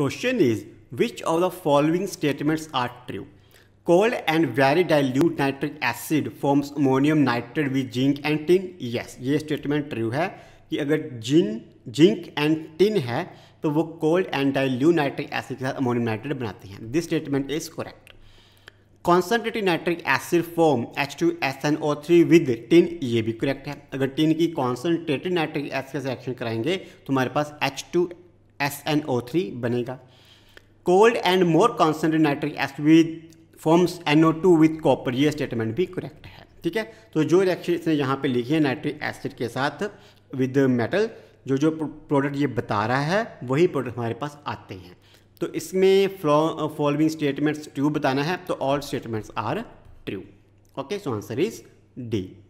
question is which of the following statements are true cold and very dilute nitric acid forms ammonium nitrate with zinc and tin yes ये statement true है कि अगर जिन zinc and tin है तो वो cold and dilute nitric acid के साथ ammonium nitrate बनाते हैं this statement is correct concentrated nitric acid form H two S N O three with tin ये भी करेक्ट है अगर टिन की कॉन्सनट्रेटेड नाइट्रिक एसिड का एक्शन कराएंगे तो हमारे पास H two S N O three बनेगा cold and more concentrate nitric acid with forms N O two with copper ये स्टेटमेंट भी करेक्ट है ठीक है तो जो रिएक्शन इसने यहाँ पे लिखी है नाइट्रिक एसिड के साथ विद मेटल जो जो प्रोडक्ट ये बता रहा है वही प्रोडक्ट हमारे पास आते हैं तो इसमें फॉलोइंग स्टेटमेंट्स ट्रू बताना है तो all statements are true okay so answer is D